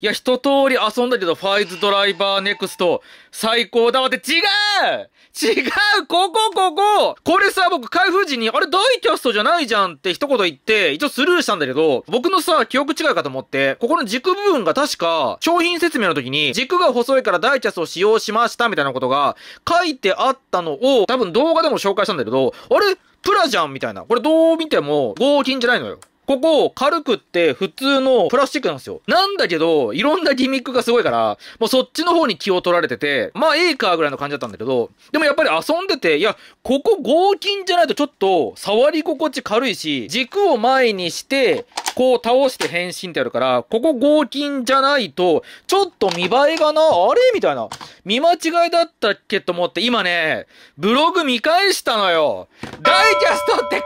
いや、一通り遊んだけど、ファイズドライバーネクスト、最高だわって、違う違うこここここれさ、僕、開封時に、あれ、ダイキャストじゃないじゃんって一言言って、一応スルーしたんだけど、僕のさ、記憶違いかと思って、ここの軸部分が確か、商品説明の時に、軸が細いからダイキャストを使用しましたみたいなことが、書いてあったのを、多分動画でも紹介したんだけど、あれプラじゃんみたいな。これどう見ても、合金じゃないのよ。ここ、軽くって普通のプラスチックなんですよ。なんだけど、いろんなギミックがすごいから、もうそっちの方に気を取られてて、まあ、ええかぐらいの感じだったんだけど、でもやっぱり遊んでて、いや、ここ合金じゃないとちょっと、触り心地軽いし、軸を前にして、こう倒して変身ってやるから、ここ合金じゃないと、ちょっと見栄えがな、あれみたいな。見間違いだったっけと思って、今ね、ブログ見返したのよ。ダイキャストって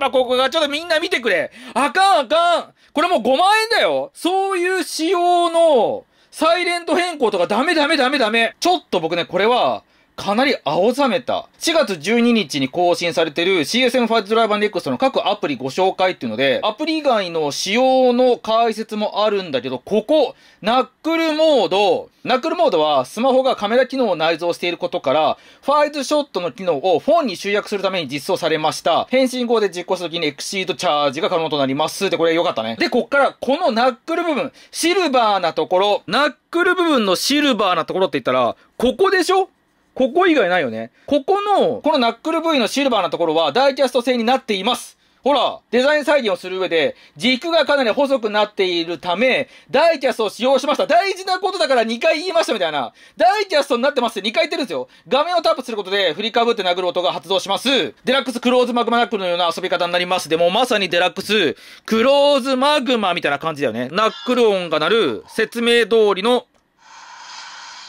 ぱここがちょっとみんな見てくれ。あかんあかん。これもう5万円だよ。そういう仕様の、サイレント変更とかダメダメダメダメ。ちょっと僕ね、これは、かなり青ざめた。4月12日に更新されてる CSM 5ドライバー NEXT の各アプリご紹介っていうので、アプリ以外の仕様の解説もあるんだけど、ここ、ナックルモード。ナックルモードはスマホがカメラ機能を内蔵していることから、ファイズショットの機能をフォンに集約するために実装されました。変身後で実行した時にエクシードチャージが可能となります。で、これ良かったね。で、こっからこのナックル部分、シルバーなところ、ナックル部分のシルバーなところって言ったら、ここでしょここ以外ないよね。ここの、このナックル V のシルバーなところはダイキャスト製になっています。ほら、デザイン再現をする上で、軸がかなり細くなっているため、ダイキャストを使用しました。大事なことだから2回言いましたみたいな。ダイキャストになってますって2回言ってるんですよ。画面をタップすることで、振りかぶって殴る音が発動します。デラックスクローズマグマナックルのような遊び方になります。でもまさにデラックス、クローズマグマみたいな感じだよね。ナックル音が鳴る、説明通りの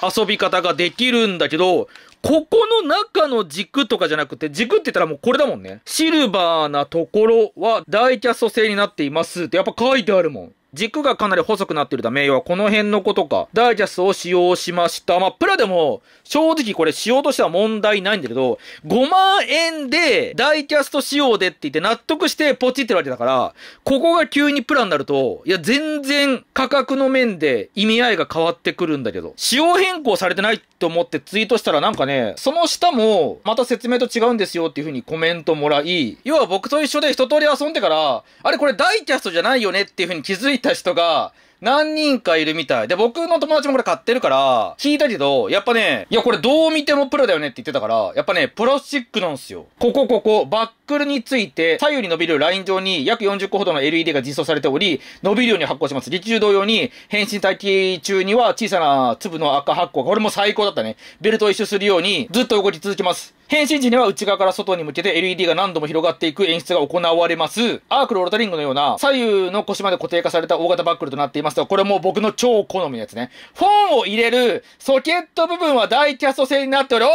遊び方ができるんだけど、ここの中の軸とかじゃなくて、軸って言ったらもうこれだもんね。シルバーなところはダイキャスト製になっていますってやっぱ書いてあるもん。軸がかなり細くなってるため、要はこの辺のことか、ダイジャスを使用しました。まあ、プラでも、正直これ仕様としては問題ないんだけど、5万円で、ダイキャスト仕様でって言って納得してポチってるわけだから、ここが急にプラになると、いや、全然価格の面で意味合いが変わってくるんだけど、仕様変更されてないってって思ってツイートしたらなんかね、その下も、また説明と違うんですよっていう風にコメントもらい、要は僕と一緒で一通り遊んでから、あれこれダイキャストじゃないよねっていう風に気づいた人が、何人かいるみたい。で、僕の友達もこれ買ってるから、聞いたけど、やっぱね、いや、これどう見てもプロだよねって言ってたから、やっぱね、プラスチックなんすよ。ここ、ここ、バックルについて、左右に伸びるライン上に約40個ほどの LED が実装されており、伸びるように発光します。劇中同様に、変身待機中には小さな粒の赤発光が、これも最高だったね。ベルトを一周するように、ずっと動き続けます。変身時には内側から外に向けて LED が何度も広がっていく演出が行われます。アークルオルタリングのような左右の腰まで固定化された大型バックルとなっていますが、これも僕の超好みのやつね。フォンを入れるソケット部分は大キャスト製になっておる。おい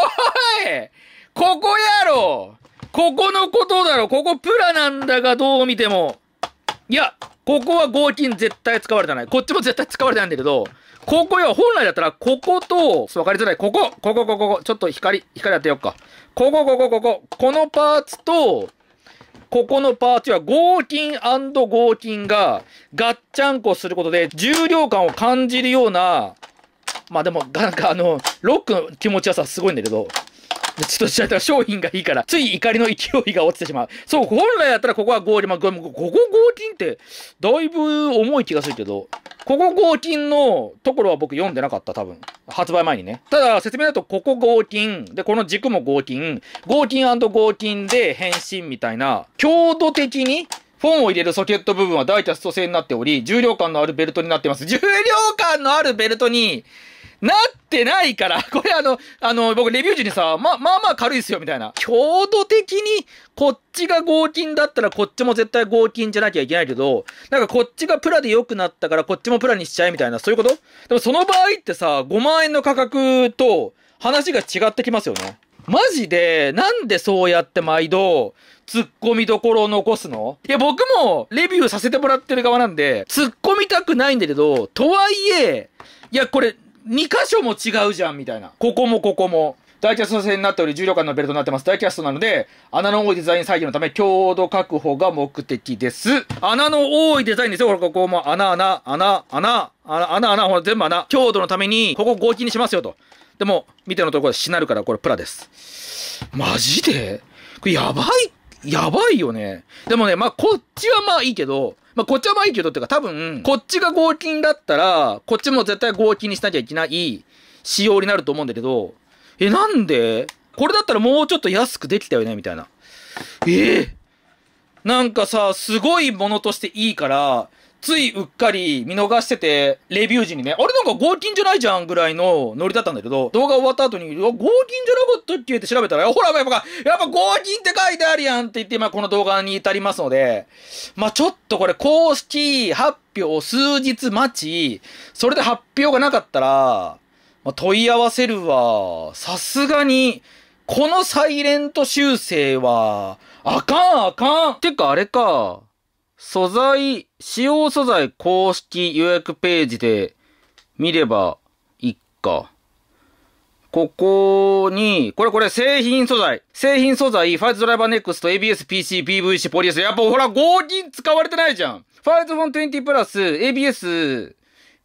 ここやろここのことだろここプラなんだがどう見ても。いや、ここは合金絶対使われてない。こっちも絶対使われてないんだけど、ここよ、本来だったら、ここと、わかりづらい。ここ、ここ、ここ、ここ、ちょっと光、光当てよっか。ここ、ここ、ここ、このパーツと、ここのパーツは合金合金がガッチャンコすることで重量感を感じるような、まあでも、なんかあの、ロックの気持ちよさすごいんだけど、ちょっとしちゃった商品がいいから、つい怒りの勢いが落ちてしまう。そう、本来だったらここは合金、まあ、ここ合金って、だいぶ重い気がするけど、ここ合金のところは僕読んでなかった、多分。発売前にね。ただ、説明だと、ここ合金、で、この軸も合金、合金合金で変身みたいな、強度的にフォンを入れるソケット部分はダイキャスト製になっており、重量感のあるベルトになっています。重量感のあるベルトに、なってないから、これあの、あの、僕レビュー時にさ、ま、まあまあ軽いですよ、みたいな。強度的に、こっちが合金だったらこっちも絶対合金じゃなきゃいけないけど、なんかこっちがプラで良くなったからこっちもプラにしちゃえ、みたいな、そういうことでもその場合ってさ、5万円の価格と話が違ってきますよね。マジで、なんでそうやって毎度、ツッコミどころを残すのいや、僕も、レビューさせてもらってる側なんで、突っ込みたくないんだけど、とはいえ、いや、これ、2箇所も違うじゃんみたいな。ここもここも。ダイキャスト製になっており、重量感のベルトになってます。ダイキャストなので、穴の多いデザイン再現のため、強度確保が目的です。穴の多いデザインですよ。ほら、ここも穴、穴、穴、穴、穴、穴、穴、ほら、全部穴。強度のために、ここ合金にしますよと。でも、見てのところしなるから、これプラです。マジでこれやばいっやばいよね。でもね、まあ、こっちはまあいいけど、まあ、こっちはまあいいけどっていうか、多分、こっちが合金だったら、こっちも絶対合金にしなきゃいけない仕様になると思うんだけど、え、なんでこれだったらもうちょっと安くできたよねみたいな。えー、なんかさ、すごいものとしていいから、ついうっかり見逃してて、レビュー時にね、あれなんか合金じゃないじゃんぐらいのノリだったんだけど、動画終わった後に、合金じゃなかったっけって調べたら、ほら、やっぱ、やっぱ合金って書いてあるやんって言って、まあこの動画に至りますので、まあちょっとこれ公式発表数日待ち、それで発表がなかったら、まあ、問い合わせるわ。さすがに、このサイレント修正は、あかんあかん。てかあれか。素材、使用素材公式予約ページで見ればいいか。ここに、これこれ製品素材。製品素材、ファイズドライバーネックスト、ABS、PC、PVC、ポリエス。やっぱほら、合金使われてないじゃん。ファイズフォン20プラス、ABS、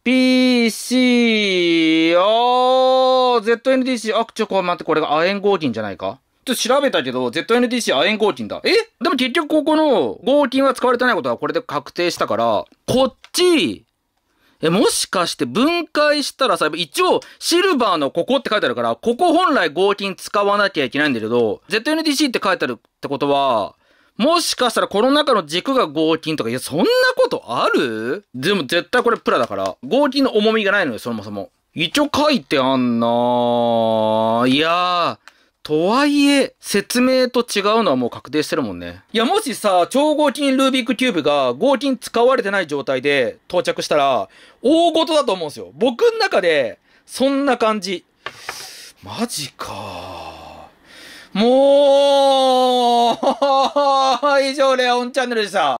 PC、あー、ZNDC、あ、ちょ、これ待って、これが亜鉛合金じゃないかと調べたけど、ZNTC 亜鉛合金だ。えでも結局ここの合金は使われてないことはこれで確定したから、こっち、え、もしかして分解したらさ、一応、シルバーのここって書いてあるから、ここ本来合金使わなきゃいけないんだけど、ZNTC って書いてあるってことは、もしかしたらこの中の軸が合金とか、いや、そんなことあるでも絶対これプラだから、合金の重みがないのよ、そもそも。一応書いてあんなぁ。いやぁ。とはいえ、説明と違うのはもう確定してるもんね。いや、もしさ、超合金ルービックキューブが合金使われてない状態で到着したら、大事だと思うんですよ。僕の中で、そんな感じ。マジか。もう、以上、レオンチャンネルでした。